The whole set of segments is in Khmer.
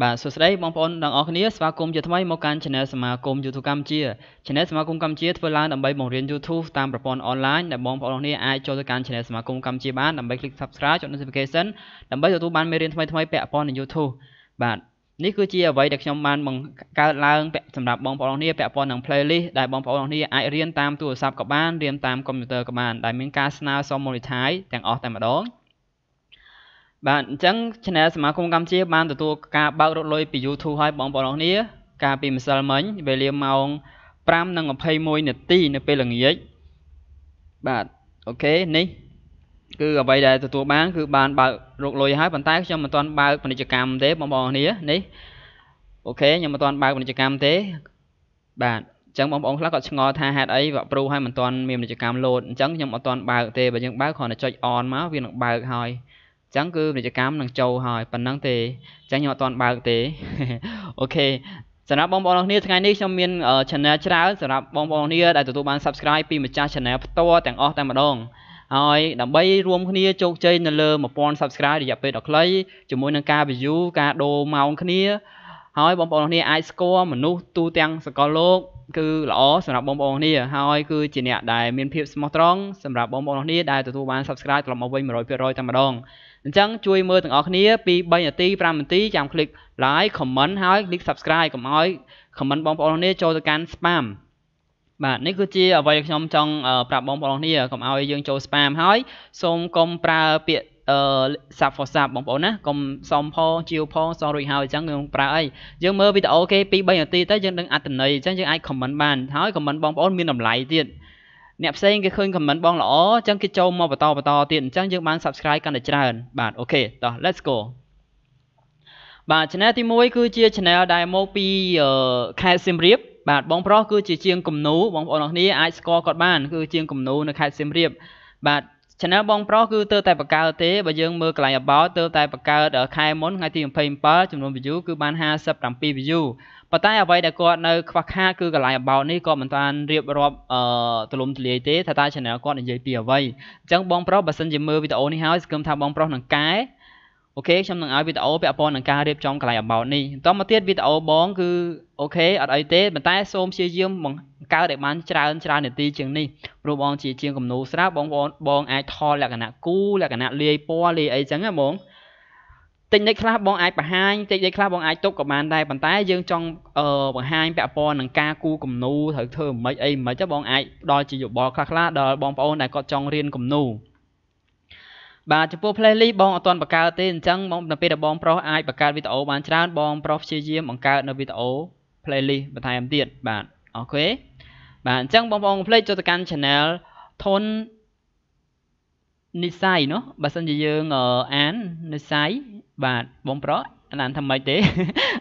បាទសួស្តីបងប្អូនទាំងអស់គ្នាស្វាគមន៍ជាថ្មីមកកាន់ Channel សមាគម YouTube កម្ពុជា Channel សមាគមកម្ពុជាធ្វើឡើងដើម្បីបង្រៀន YouTube តាមប្រព័ន្ធអនឡាញដែលបងប្អូនគ្នាអាចចូលទៅកាន់ Channel សមាគមកម្ពុជាបានដើម្បី click Subscribe ចុច Notification ដើម្បីទទួលបានមេរៀនថ្មីៗពាក់ព័ន្ធនឹង YouTube បាទនេះគឺជាអ្វីដែលខ្ញុំបានបង្កើតឡើងសម្រាប់បងប្អូនគ្នាពាក់ព័ន្ធនឹង playlist ដែលបងប្អូនគ្នាអាចរៀនតាមទូរស័ព្ទក៏បានរៀនតាមកុំព្យូទ័រក៏បានដែលមានការស្នើសុំ monetize ទាំងអស់តែម្ដង។បាទអញ្ចឹង channel សមាគមកម្ពុជាបានទទួលការបើករត់លុយពី YouTube ហើយបងប្អូនគ្នាកាលពីម្សិលមិញវេលាម៉ោង5:21នាទីនៅពេលល្ងាចបាទអូខេនេះគឺអ្វីដែលទទួលបានគឺបានបើករកលុយហើយប៉ុន្តែខ្ញុំមិនទាន់បើកពាណិជ្ជកម្មទេបងប្អូនគ្នានេះអូខេខ្ញុំមិនទាន់បើកពាណិជ្ជកម្មទេបាទអញ្ចឹងបងប្អូនខ្លះគាត់ឆ្ងល់ថាហេតុអីវាប្រូហើយមិនទាន់មានពាណិជ្ជកម្មលោតអញ្ចឹងខ្ញុំអត់ទាន់បើកទេបើយើងបើកគ្រាន់តែចុច on មកវានឹងបើកហើយចឹងគឺពាណិជ្ជកម្មនឹងចូលហើយប៉ុណ្ណឹងទេចឹងខ្ញុំអត់ទាន់បើកទេអូខេសម្រាប់បងប្អូនអរគ្នាថ្ងៃនេះខ្ញុំមាន channel ច្រើនសម្រាប់បងប្អូនអរគ្នាដែលទទួលបាន subscribe ពីម្ចាស់ channel ផ្ទាល់ទាំងអស់តែម្ដងហើយដើម្បីរួមគ្នាជោគជ័យនៅលើ1000 subscribe រយៈពេលដ៏ខ្លីជាមួយនឹងការ view ការដូរម៉ោងគ្នា ហើយបងប្អូនអរគ្នាអាចស្គាល់មនុស្សទូទាំងសកលលោកគឺល្អសម្រាប់បងប្អូនគ្នាហើយគឺជាអ្នកដែលមានភាពស្មោះត្រង់សម្រាប់បងប្អូនគ្នាដែលទទួលបាន subscribe ត្រឡប់មកវិញ100%តែម្ដងអញ្ចឹងជួយមើលទាំងអស់គ្នាពី3នាទី5នាទីចាំ click like comment ហើយ click subscribe កុំឲ្យ comment បងប្អូននេះចូលទៅកាន់ spam បាទនេះគឺជាអ្វីដែលខ្ញុំចង់ប្រាប់បងប្អូននេះកុំឲ្យយើងចូល spam ហើយសូមកុំប្រើពាក្យអឺ sub for sub បងប្អូនណាកុំសំផងជាវផងសងរួចហើយអញ្ចឹងយើងប្រើអីយើងមើលវីដេអូគេ2 3នាទីទៅយើងដឹងអត្ថន័យអញ្ចឹងយើងអាច comment បានហើយ comment បងប្អូនមានតម្លៃទៀតអ្នកផ្សេងគេឃើញ comment បងល្អអញ្ចឹងគេចូលមកបន្តបន្តទៀតអញ្ចឹងយើងបាន subscribe កាន់តែច្រើនបាទអូខេតោះ let's go បាទ channel ទី1គឺជា channel ដែលមកពីខេត្តសៀមរាបបាទបងប្រុសគឺជាជាងគំនូបងប្អូនអរគ្នាអាចស្គាល់គាត់បានគឺជាងគំនូនៅខេត្តសៀមរាបបាទ channel បងប្រុសគឺទៅតែបកើទេបើយើងមើលកន្លែង about ទៅ តែបកើខែមុនថ្ងៃទី27ចំនួន view គឺបាន57 view ប៉ុន្តែអ្វីដែលគាត់នៅខ្វះខាតគឺកន្លែង about នេះគាត់មិនបានរៀបរាប់អឺទូលំទូលាយទេ ថាតើ channel គាត់និយាយពីអ្វីអញ្ចឹងបងប្រុសបើសិនជាមើលវីដេអូនេះហើយសង្ឃឹមថាបងប្រុសនឹងកែអូខេខ្ញុំនឹងឲ្យវីដេអូពាក់ព័ន្ធនឹងការរៀបចំកន្លែង about នេះបន្តមកទៀតវីដេអូបងគឺអូខេអត់អីទេប៉ុន្តែសូមព្យាយាមបង្កើតឲ្យបានច្រើនច្រើននាទីជាងនេះព្រោះបងជាជាងគំនូស្រាប់បងបងអាចថតលក្ខណៈគូលក្ខណៈលាយពណ៌លាយអីចឹងណាបងតិចនិចខ្លះបងអាចបង្ហាញតិចនិចខ្លះបងអាចទុកក៏បានដែរប៉ុន្តែយើងចង់បង្ហាញពាក់ព័ន្ធនឹងការគូគំនូត្រូវធ្វើមិនអីមិនទេបងអាចផ្ដល់ជាយោបល់ខ្លះខ្លះដល់បងប្អូនដែលគាត់ចង់រៀនគំនូបាទចំពោះ playlist បងអត់ទាន់បង្កើតទេអញ្ចឹងបងនៅពេលដែលបងប្រុសអាចបង្កើតវីដេអូបានច្រើនបងប្រុសព្យាយាមបង្កើតនៅវីដេអូ playlist បន្ថែមទៀតបាទអូខេបាទអញ្ចឹងបងប្អូនកុំភ្លេចចូលទៅកាន់ channel Thon និស័យនោះបើសិនជាយើងអាននិស័យបាទបងប្រុសអានថាម៉េចទេ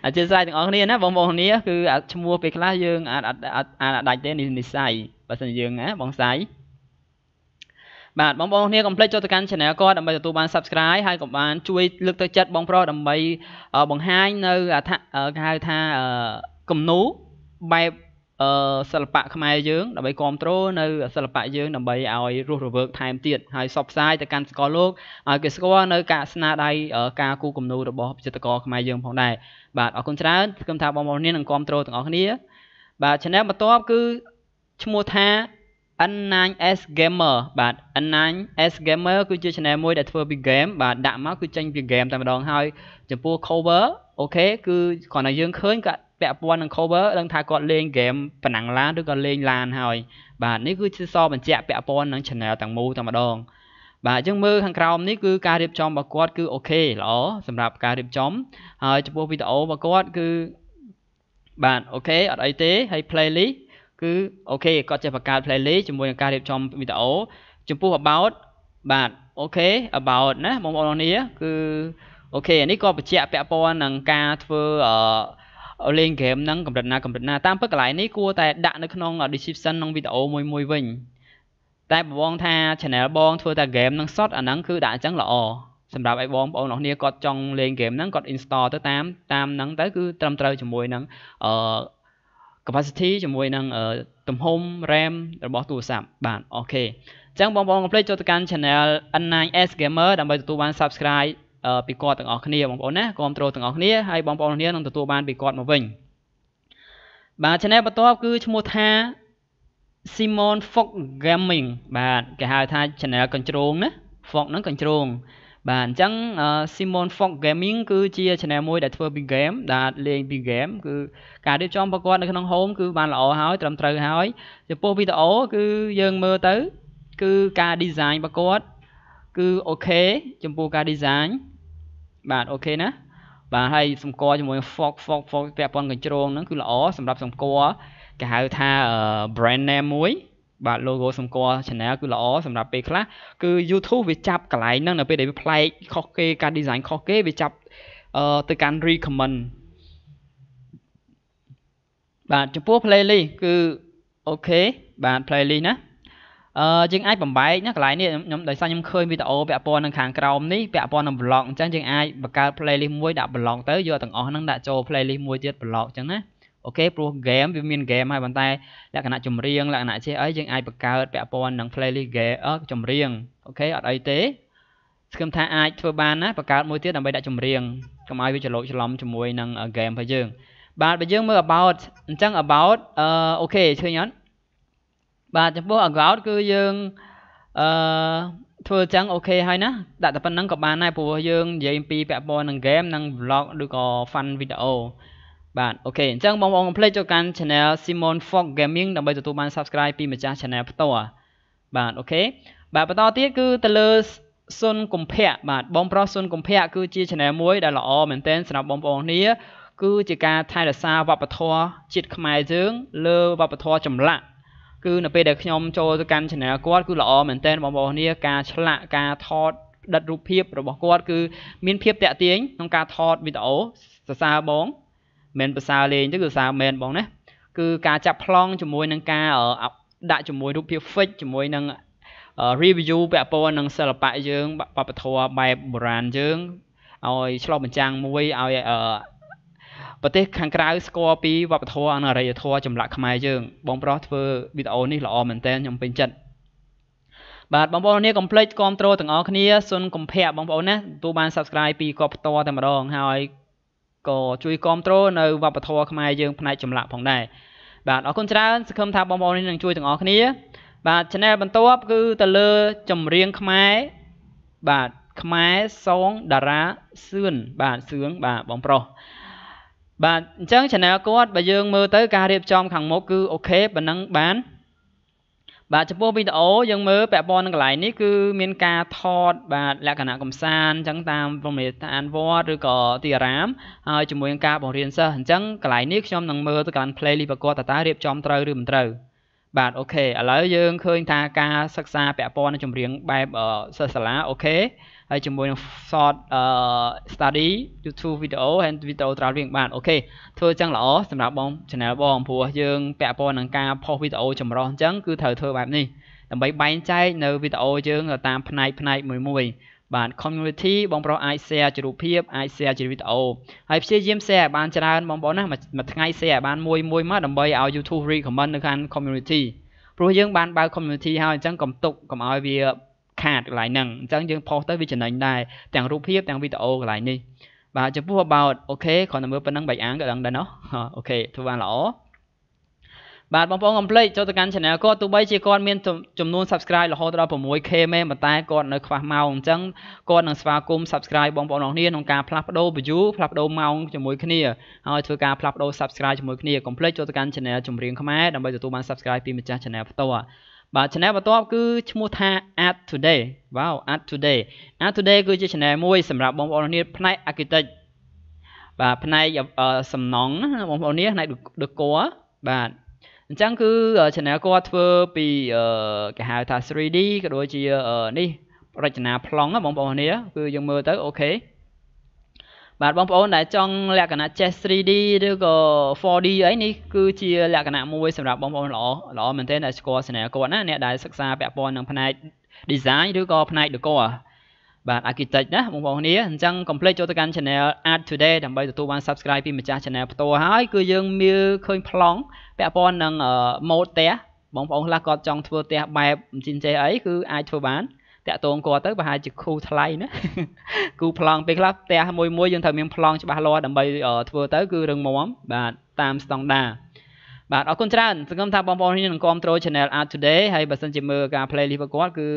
អធិស្ឋានទាំងអស់គ្នាណាបងប្អូនគ្នាគឺឈ្មោះពេលខ្លះយើងអាចអានអាចដាច់ទេនិស័យបើសិនយើងណាបងសាយបាទបងប្អូនគ្នាកុំភ្លេចចូលទៅកាន់ channel គាត់ដើម្បីទទួលបាន subscribe ហើយកុំបាន ជួយលើកទឹកចិត្តបងប្រុសដើម្បីបង្ហាញនៅអត្ថគេហៅថាគំនូបែបអឺសិល្បៈខ្មែរយើងដើម្បីគ្រប់គ្រងនៅសិល្បៈយើងដើម្បីឲ្យរស់រវើកថែមទៀតហើយសបផ្សាយទៅកាន់សកលលោកឲ្យគេស្គាល់នៅ ការស្នាដៃការគូរគំនូររបស់វិចិត្រករខ្មែរយើងផងដែរបាទអរគុណច្រើនខ្ញុំថាបងប្អូននឹងគ្រប់គ្រងទាំងអស់គ្នា បាទ channel បន្ទាប់គឺឈ្មោះថា N9S Gamer បាទ N9S Gamer គឺជា channel មួយដែលធ្វើពី game បាទដាក់មកគឺចេញពី game តែម្ដងហើយចំពោះ cover អូខេគឺគ្រាន់តែយើងឃើញក៏ពាក់ព័ន្ធនឹង cover ដឹងថាគាត់លេងហ្គេមប្រណាំងឡានឬក៏លេងឡានហើយ បាទនេះគឺជាសបញ្ជាក់ពាក់ព័ន្ធនឹង channel ទាំងមូលតែម្ដងបាទអញ្ចឹងមើលខាងក្រោមនេះគឺការរៀបចំរបស់គាត់គឺអូខេល្អសម្រាប់ការរៀបចំហើយចំពោះវីដេអូរបស់គាត់គឺបាទអូខេអត់អីទេហើយ playlist គឺអូខេគាត់ចេះបង្កើត playlist ជាមួយនឹងការរៀបចំវីដេអូចំពោះ about បាទអូខេ about ណាបងប្អូនអរគ្នាគឺអូខេនេះក៏បញ្ជាក់ពាក់ព័ន្ធនឹងការធ្វើអឺលេងហ្គេមហ្នឹងកម្រិតណាកម្រិតណាតាមពិតកន្លែងនេះគួរតែដាក់នៅក្នុង description ក្នុងវីដេអូមួយមួយវិញតែបងថា channel បង ធ្វើតែហ្គេមហ្នឹងសតអាហ្នឹងគឺដាក់អញ្ចឹងល្អសម្រាប់ឲ្យបងប្អូនអរគ្នាគាត់ចង់លេងហ្គេមហ្នឹងគាត់ install ទៅតាមតាមហ្នឹងទៅគឺត្រឹមត្រូវជាមួយនឹងអឺ capacity ជាមួយនឹងទំហំ RAM របស់ទូរស័ព្ទបាទអូខេអញ្ចឹងបងប្អូនកុំភ្លេចចូលទៅកាន់ channel N9S Gamer ដើម្បីទទួលបាន subscribe ពីគាត់ទាំងអស់គ្នាបងប្អូនណាគ្រប់ត្រូលទាំងអស់គ្នាហើយបងប្អូនគ្នានឹងទទួលបានពីគាត់មកវិញបាទ channel បន្ទាប់គឺឈ្មោះថា Simon Fox Gaming បាទគេហៅថា channel កញ្ជ្រោងណា Fox ហ្នឹងកញ្ជ្រោងបាទអញ្ចឹង Simon Fox Gaming គឺជា channel មួយដែលធ្វើពី game ដែលលេងពី game គឺការរៀបចំប្រកបនៅក្នុង home គឺបានល្អហើយត្រឹមត្រូវហើយចំពោះវីដេអូគឺយើងមើលទៅគឺការ design ប្រកបគឺអូខេចំពោះការ design បាទអូខេណាបាទហើយសម្គាល់ជាមួយ fork fork fork ពាក់ព័ន្ធកញ្ជ្រោងហ្នឹងគឺល្អសម្រាប់សម្គាល់គេហៅថា brand name មួយ បាទ logo សម្គាល់ channel គឺល្អសម្រាប់ពេលខ្លះគឺ YouTube វាចាប់កន្លែងហ្នឹងនៅពេលដែលវាប្លែកខុសគេការ design ខុសគេវាចាប់អឺទៅកាន់ recommend បាទចំពោះ playlist គឺអូខេបាទ playlist ណាអឺយើងអាចបំបែកណាកន្លែងនេះខ្ញុំដោយសារខ្ញុំឃើញវីដេអូពាក់ព័ន្ធនឹងខាងក្រោមនេះពាក់ព័ន្ធនឹង vlog អញ្ចឹងយើងអាចបង្កើត playlist មួយដាក់ vlog ទៅយកទាំងអស់ហ្នឹងដាក់ចូល playlist មួយទៀត vlog អញ្ចឹងណាអូខេព្រោះ game វាមាន game ហើយប៉ុន្តែលក្ខណៈចម្រៀងលក្ខណៈជាអីយើងអាចបង្កើតពាក់ព័ន្ធនឹង playlist game ចម្រៀងអូខេអត់អីទេ ស្គមថាអាចធ្វើបានណាបង្កើតមួយទៀតដើម្បីដាក់ចម្រៀងកុំឲ្យវាច្រឡោកច្រឡំជាមួយនឹង game របស់យើងបាទបើយើងមើល about អញ្ចឹង about អឺអូខេឃើញអត់បាទចំពោះ account គឺយើងអឺធ្វើចឹងអូខេហើយណាដាក់តែប៉ុណ្្នឹងក៏បានដែរព្រោះយើងនិយាយអំពីពាក់ព័ន្ធនឹង game និង vlog ឬក៏ fun video បាទអូខេអញ្ចឹងបងប្អូនកុំភ្លេចចូលកាន់ channel Simon Fox Gaming ដើម្បីទទួលបាន subscribe ពីម្ចាស់ channel ផ្ទាល់បាទអូខេបាទបន្តទៀតគឺទៅលើសុនកុម្ភៈបាទបងប្រុសសុនកុម្ភៈគឺជា channel មួយដែលល្អមែនទែនសម្រាប់បងប្អូនគ្នា គឺជាការថែរក្សាវប្បធម៌ជាតិខ្មែរយើង លើវប្បធម៌ចម្លាក់គឺនៅពេលដែលខ្ញុំចូលទៅកាន់ channel គាត់គឺល្អមែនទែនបងប្អូននេះការឆ្លាក់ការថតដិតរូបភាពរបស់គាត់គឺមានភាពតាក់ទាញក្នុងការថតវីដេអូសរសើរបងមិនប្រសើរលេងទេគឺសរសើរមែនបងណាគឺការចាប់ប្លង់ជាមួយ នឹងការដាក់ជាមួយរូបភាព fake ជាមួយនឹង review ពាក់ព័ន្ធនឹងសិល្បៈយើងបពធរបែបបុរាណយើងឲ្យឆ្លុះបញ្ចាំងមួយឲ្យប្រទេសខាងក្រៅស្គាល់ពីវប្បធម៌អនរិយធម៌ចម្លាក់ខ្មែរយើងបងប្រុសធ្វើវីដេអូនេះល្អមែនតើខ្ញុំពេញចិត្តបាទបងប្អូននេះកុំភ្លេចគ្រប់គ្រងទាំងអស់គ្នាសុនកុំភ័យបងប្អូនណាទទួលបាន Subscribe ពីគាត់ផ្ទាល់តែម្ដងហើយក៏ជួយគ្រប់គ្រងនៅវប្បធម៌ខ្មែរយើងផ្នែកចម្លាក់ផងដែរបាទអរគុណច្រើនសង្ឃឹមថាបងប្អូននេះនឹងជួយទាំងអស់គ្នា បាទ Channel បន្ទាប់គឺទៅលើចម្រៀងខ្មែរបាទខ្មែរសងតារាសឿនបាទសឿងបាទបងប្រុសបាទអញ្ចឹង channel គាត់បើយើងមើលទៅការរៀបចំខាងមុខគឺអូខេប៉ុណ្ណឹងបាន បាទចំពោះវីដេអូយើងមើលពាក់ព័ន្ធនឹងកន្លែងនេះគឺមានការថត បាទលក្ខណៈកំសាន្តអញ្ចឹងតាមព្រមស្ថានវត្តឬក៏ទីអារាមហើយជាមួយនឹងការបង្រៀនសិស្សអញ្ចឹងកន្លែងនេះខ្ញុំនឹងមើលទៅកាន់ playlist ប្រកបតើតើរៀបចំត្រូវឬមិនត្រូវបាទអូខេឥឡូវយើងឃើញថាការសិក្សាពាក់ព័ន្ធនឹងចម្រៀងបែបសិស្សសាលាអូខេហើយជាមួយនឹង short study YouTube video ហើយ video traveling បានអូខេធ្វើចឹងល្អសម្រាប់បង channel បងព្រោះយើងពាក់ព័ន្ធនឹងការផុស video ចម្រុះអញ្ចឹងគឺត្រូវធ្វើបែបនេះដើម្បីបែងចែកនៅ video យើងទៅតាមផ្នែកផ្នែកមួយមួយបាទ community បងប្រុសអាច share ជារូបភាពអាច share ជាវីដេអូហើយព្យាយាម share ឲ្យបានច្រើនបងប្អូនណាមួយថ្ងៃ share ឲ្យបានមួយមួយមកដើម្បីឲ្យ YouTube recommend នៅខាង community ព្រោះយើងបានបើក community ហើយអញ្ចឹងកុំទុកកុំឲ្យវាខាតកន្លែងហ្នឹងអញ្ចឹងយើងផុសទៅវាចំណេញដែរទាំងរូបភាពទាំងវីដេអូកន្លែងនេះបាទចំពោះ about អូខេគ្រាន់តែមើលប៉ុណ្ណឹងបែកអាងក៏ដឹងដែរណោះអូខេធ្វើបានល្អបាទបងប្អូនកុំភ្លេចចូលទៅកាន់ channel គាត់ទោះបីជាគាត់មានចំនួន subscribe រហូតដល់ 6k មែនប៉ុន្តែគាត់នៅខ្វះម៉ោងអញ្ចឹងគាត់នឹងស្វាគមន៍ subscribe បងប្អូនអរគ្នាក្នុងការផ្លាស់ប្ដូរ view ផ្លាស់ប្ដូរម៉ោងជាមួយគ្នាហើយធ្វើការផ្លាស់ប្ដូរ subscribe ជាមួយគ្នាកុំភ្លេចចូលទៅកាន់ channel ចម្រៀងខ្មែរដើម្បីទទួលបាន subscribe ពីម្ចាស់ channel ផ្ទាល់បាទ channel បន្ទាប់គឺឈ្មោះថា Art Today វ៉ាវ Art Today Art Today គឺជា channel មួយសម្រាប់បងប្អូនគ្នា ផ្នែក architect បាទផ្នែកសំណង់ណាបងប្អូនគ្នាផ្នែក decor បាទអញ្ចឹងគឺ channel គាត់ធ្វើពីគេហៅថា 3D ក៏ដូចជានេះរចនាប្លង់ណាបងប្អូនគ្នា គឺយើងមើលទៅអូខេបាទបងប្អូនដែលចង់លក្ខណៈ chess 3D ឬក៏ 4D អីនេះគឺជាលក្ខណៈមួយសម្រាប់បងប្អូនល្អល្អមែនទែនដែលស្គាល់ស្នេហ៍គាត់ណាអ្នកដែលសិក្សាពាក់ព័ន្ធនឹងផ្នែក design ឬក៏ផ្នែក decor បាទ architect ណាបងប្អូនគ្នាអញ្ចឹង complete ចូលទៅកាន់ channel Art Today ដើម្បីទទួលបាន subscribe ពីម្ចាស់ channel ផ្ទាល់ហើយគឺយើងមានឃើញប្លង់ពាក់ព័ន្ធនឹង mode ផ្ទះបងប្អូនខ្លះគាត់ចង់ធ្វើផ្ទះបែបជីនចេះអីគឺអាចធ្វើបានតាក់ទងគាត់ទៅប្រហែលជាគូថ្លៃណាគូប្លង់ពេលខ្លះផ្ទះមួយមួយយើងត្រូវមានប្លង់ច្បាស់លាស់ដើម្បីធ្វើទៅគឺរឹងមាំបាទតាមស្តង់ដារបាទអរគុណច្រើនសង្ឃឹមថាបងប្អូនគ្នានឹងគាំទ្រ Channel Art Today ហើយបើសិនជាមើលការ playlist របស់គាត់គឺ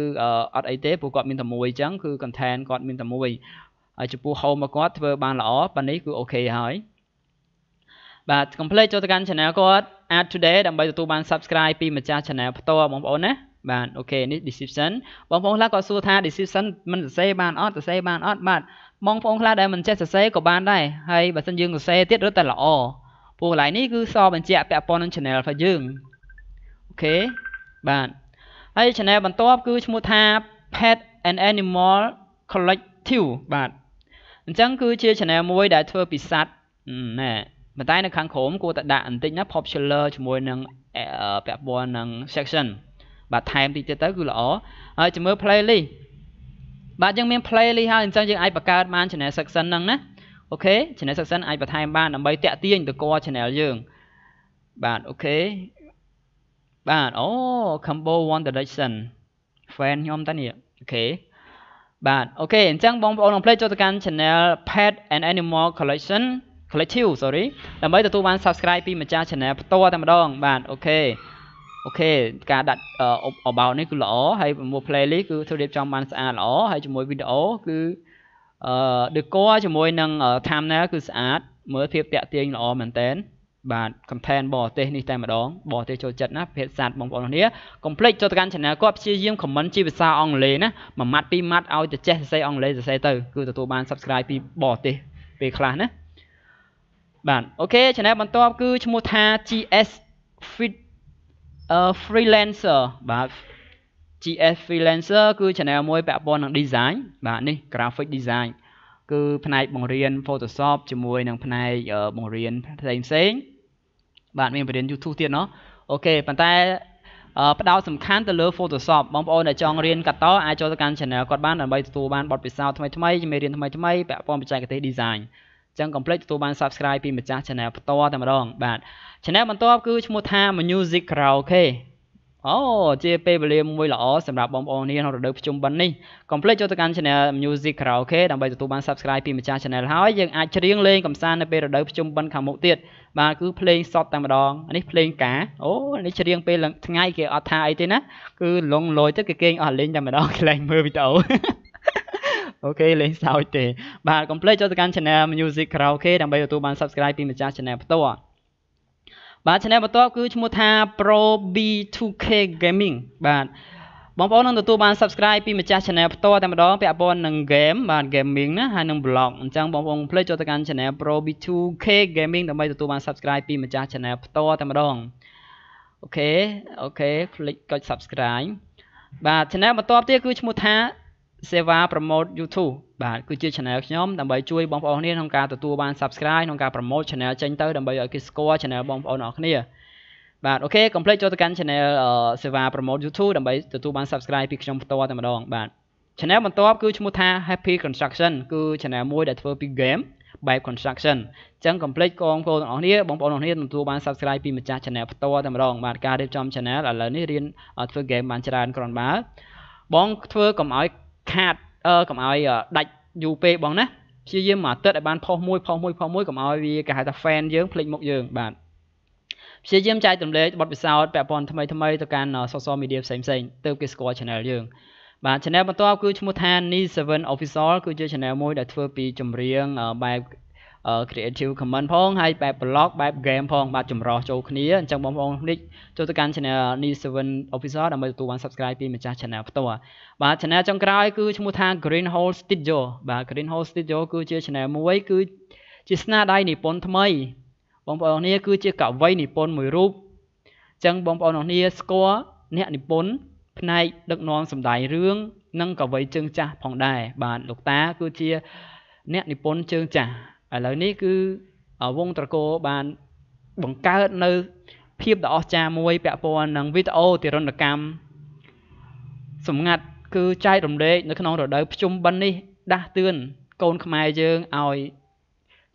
អត់អីទេព្រោះគាត់មានតែមួយអញ្ចឹងគឺ content គាត់មានតែមួយហើយចំពោះ home របស់គាត់ធ្វើបានល្អប៉ានេះគឺ OK ហើយបាទ complete ចូលទៅកាន់ channel គាត់ Art Today ដើម្បីទទួលបាន subscribe ពីម្ចាស់ channel ផ្ទាល់បងប្អូនណាបាទអូខេនេះ description បងប្អូនខ្លះក៏សួរថា description មិនសរសេរបានអត់សរសេរបានអត់បាទបងប្អូនខ្លះដែលមិនចេះសរសេរក៏បានដែរហើយបើសិនយើងសរសេរទៀតរត់តែល្អព្រោះកន្លែងនេះគឺសបញ្ជាក់ពាក់ព័ន្ធនឹង channel របស់យើងអូខេបាទហើយ channel បន្ទាប់គឺឈ្មោះថា Pet and Animal Collective បាទអញ្ចឹងគឺជា channel មួយដែលធ្វើពីសัตว์ណែប៉ុន្តែនៅខាងក្រោមគួរតែដាក់បន្តិចណា popular ជាមួយនឹងពាក់ព័ន្ធនឹង section បាទថែមតិចទៀតទៅគឺល្អហើយជំរឿ playlist បាទយើងមាន playlist ហើយអញ្ចឹងយើងអាចបង្កើតបាន channel section ហ្នឹងណាអូខេ channel section អាចបន្ថែមបានដើម្បីតាក់ទាញទៅក channel យើងបាទអូខេបាទអូ combo one direction fan ខ្ញុំតានេះអូខេបាទអូខេអញ្ចឹងបងប្អូនក្នុង play ចូលទៅកាន់ channel pet and animal collection collective sorry ដើម្បីទទួលបាន subscribe ពីម្ចាស់ channel ផ្ទាល់តែម្ដងបាទអូខេអូខេការដាក់អបោនេះគឺល្អហើយមួយ playlist គឺធ្វើរៀបចំបានស្អាតល្អហើយជាមួយវីដេអូគឺអឺ decor ជាមួយនឹង thumbnail គឺស្អាតមើលភាពតាក់ទាញល្អមែនតើបាទ content បរទេសនេះតែម្ដងបរទេសចូលចិត្តណាភាសាបងប្អូនគ្នាកុំភ្លេចចូលទៅកាន់ channel គាត់ព្យាយាម comment ជាភាសាអង់គ្លេសណាមួយម៉ាត់ពីរម៉ាត់ឲ្យទៅចេះសរសេរអង់គ្លេសសរសេរទៅគឺទទួលបាន subscribe ពីបរទេសពេលខ្លះណាបាទអូខេ channel បន្តគឺឈ្មោះថា GS Fit freelancer បាទ GS freelancer គឺ channel មួយពាក់ព័ន្ធនឹង design បាទនេះ graphic design គឺ ផ្នែកបង្រៀន Photoshop ជាមួយនឹងផ្នែកបង្រៀនផ្សេងផ្សេង បាទមានបង្រៀន YouTube ទៀតเนาะអូខេប៉ុន្តែផ្ដោតសំខាន់ទៅលើ Photoshop បងប្អូនដែលចង់រៀនកាត់តអាចចូលទៅកាន់ channel គាត់បានដើម្បីទទួលបានបទពិសោធន៍ថ្មីថ្មីមេរៀនថ្មីថ្មីពាក់ព័ន្ធបច្ចេកទេស design ចឹងកុំភ្លេចទទួលបាន subscribe ពីម្ចាស់ channel ផ្ទាល់តែម្ដង បាទ channel បន្ទាប់គឺឈ្មោះថា Music Karaoke អូជាពេលវេលាមួយល្អសម្រាប់បងប្អូននាងក្នុងរដូវភ្ជុំបិណ្ឌនេះកុំភ្លេចចូលទៅកាន់ channel Music Karaoke ដើម្បីទទួលបាន subscribe ពីម្ចាស់ channel ហើយយើងអាចច្រៀងលេងកម្សាន្តនៅពេលរដូវភ្ជុំបិណ្ឌខាងមុខទៀតបាទគឺភ្លេងសតតែម្ដងនេះភ្លេងកាអូនេះច្រៀងពេលថ្ងៃគេអត់ថាអីទេណាគឺលងលយទៅគេគេងអស់លេងតែម្ដងខ្លែងមើលវីដេអូអូខេលេងសើចទេបាទកុំភ្លេចចូលទៅកាន់ channel Music Karaoke ដើម្បីទទួលបាន subscribe ពីម្ចាស់ channel ផ្ទាល់បាទ channel បន្ទាប់គឺឈ្មោះថា Pro B2K Gaming បាទបងប្អូននឹងទទួលបាន subscribe ពីម្ចាស់ channel ផ្ទាល់តែម្ដងពាក់ព័ន្ធនឹង game បាទ gaming ណាហើយនឹង blog អញ្ចឹងបងប្អូនភ្លេចចូលទៅកាន់ channel Pro B2K Gaming ដើម្បីទទួលបាន subscribe ពីម្ចាស់ channel ផ្ទាល់តែម្ដងអូខេអូខេ click ចុច subscribe បាទ channel បន្ទាប់ទៀតគឺឈ្មោះថាសេវា promote YouTube បាទគឺជា channel ខ្ញុំដើម្បីជួយបងប្អូនគ្នាក្នុងការទទួលបាន subscribe ក្នុងការ promote channel ចេញទៅដើម្បីឲ្យគេស្គាល់ channel បងប្អូនអរគ្នាបាទអូខេកុំភ្លេចចូលទៅកាន់ channel សេវា promote YouTube ដើម្បីទទួលបាន subscribe ពីខ្ញុំផ្ទាល់តែម្ដងបាទ channel បន្ទាប់គឺឈ្មោះថា Happy Construction គឺ channel មួយដែលធ្វើពី game បែប construction អញ្ចឹងកុំភ្លេចបងប្អូនទាំងអស់គ្នាបងប្អូនទាំងអស់គ្នាទទួលបាន subscribe ពីម្ចាស់ channel ផ្ទាល់តែម្ដងបាទការរៀបចំ channel ឥឡូវនេះរៀនធ្វើ game បានច្រើនគ្រាន់បើបងធ្វើកុំឲ្យខាតអឺកុំឲ្យដាច់យូរពេកបងណាព្យាយាមមួយអាទិត្យឲ្យបានផុសមួយផុសមួយផុសមួយកុំឲ្យវាគេហៅថា fan យើងភ្លេចមុខយើងបាទព្យាយាមចែកទម្លេចបទពិសោធន៍ពាក់ព័ន្ធថ្មីថ្មីទៅកាន់ social media ផ្សេងផ្សេងទៅគេស្គាល់ channel យើងបាទ channel បន្ទាប់គឺឈ្មោះថា Ni7 Official គឺជា channel មួយដែលធ្វើពីចម្រៀងបែប creative commons ផងហើយបែប blog បែប game ផងបាទចម្រោះចូលគ្នាអញ្ចឹងបងប្អូននេះចូលទៅកាន់ channel Ni7 Official ដើម្បីទទួលបាន subscribe ពីម្ចាស់ channel ផ្ទាល់បាទ channel ចុងក្រោយគឺឈ្មោះថា Greenhole Studio បាទ Greenhole Studio គឺជា channel មួយ គឺ ជាស្នាដៃនិពន្ធថ្មីបងប្អូននេះគឺជាកវីនិពន្ធមួយរូបអញ្ចឹងបងប្អូននេះស្គាល់អ្នកនិពន្ធផ្នែកដឹកនាំសម្ដែងរឿងនិងកវីជើងចាស់ផងដែរបាទលោកតា គឺជាអ្នកនិពន្ធជើងចាស់ឥឡូវនេះគឺវងត្រកោបាន បង្កើតនៅ ភាពដ៏អស្ចារ្យមួយ ពាក់ព័ន្ធនឹងវីដេអូទិរណកម្មសម្ងាត់គឺចែករំលែកនៅក្នុងរដូវភ្ជុំបិណ្ឌនេះដាស់តឿនកូនខ្មែរយើងឲ្យ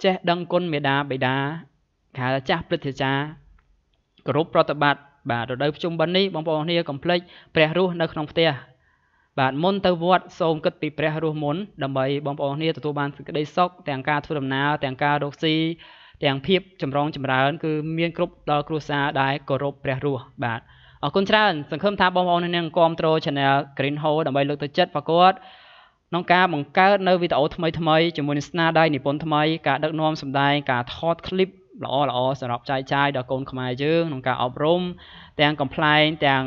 ចេះដឹងគុណមេដាបេដាគេថាចាស់ព្រឹទ្ធាចារ្យគោរពប្រតិបត្តិបាទរដូវភ្ជុំបិណ្ឌនេះបងប្អូនគ្នាកុំភ្លេចព្រះរស់នៅក្នុងផ្ទះបាទមុនទៅវត្តសូមគិតពីព្រះរស់មុនដើម្បីបងប្អូនគ្នាទទួលបានសេចក្តីសុខទាំងការធ្វើដំណើរទាំងការរកស៊ីទាំងភាពចម្រុងចម្រើនគឺមានគ្រប់ដល់គ្រួសារដែលគោរពព្រះរស់បាទអរគុណច្រើនសង្ឃឹមថាបងប្អូននឹងគាំទ្រ Channel Green Hole ដើម្បីលើកទឹកចិត្តប្រកបក្នុងការបង្កើតនៅវីដេអូថ្មីថ្មីជាមួយនឹងស្នាដៃនិពន្ធថ្មី ការដឹកនាំសម្ដែងការថតคลิปល្អល្អសម្រាប់ចែកចាយដល់កូនខ្មែរយើងក្នុងការអប់រំទាំងកំ pl ែងទាំង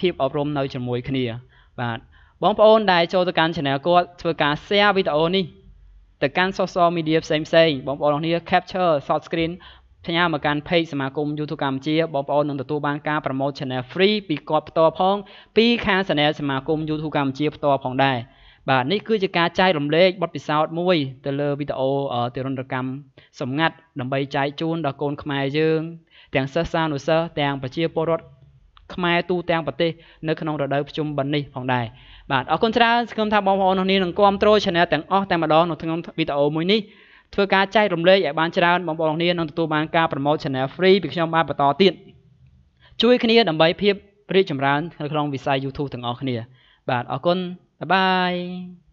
ភាពអប់រំនៅជាមួយគ្នាបាទបងប្អូនដែលចូលទៅកាន់ channel គាត់ធ្វើការ share វីដេអូនេះទៅកាន់ social media ផ្សេងផ្សេងបងប្អូនទាំងនេះ capture short screen ផ្ញើមកកាន់ page សមាគម YouTube កម្ពុជាបងប្អូននឹងទទួលបានការ promote channel free ពីគាត់ផ្ទាល់ផង ពីខាង channel សមាគម YouTube កម្ពុជាផ្ទាល់ផងដែរបាទនេះគឺជាការចែករំលែកបទពិសោធន៍មួយ ទៅលើវីដេអូទិរណកម្មសម្ងាត់ដើម្បីចែកជូនដល់កូនខ្មែរយើង ទាំងសិស្សានុសិស្សទាំងប្រជាពលរដ្ឋខ្មែរទូទាំងប្រទេសនៅក្នុងរដូវភ្ជុំបិណ្ឌនេះផងដែរបាទអរគុណច្រើនសង្ឃឹមថាបងប្អូននោះនេះនឹងគ្រប់គ្រង Channel ទាំងអស់តែម្ដងនៅក្នុងវីដេអូមួយនេះធ្វើការចែករំលែកឲ្យបានច្រើនបងប្អូននេះនឹងទទួលបានការប្រម៉ូទ Channel Free ពីខ្ញុំបានបន្តទៀតជួយគ្នាដើម្បីភាពរីកចម្រើននៅក្នុងវិស័យ YouTube ទាំងអស់គ្នា បាទអរគុណបាយបាយ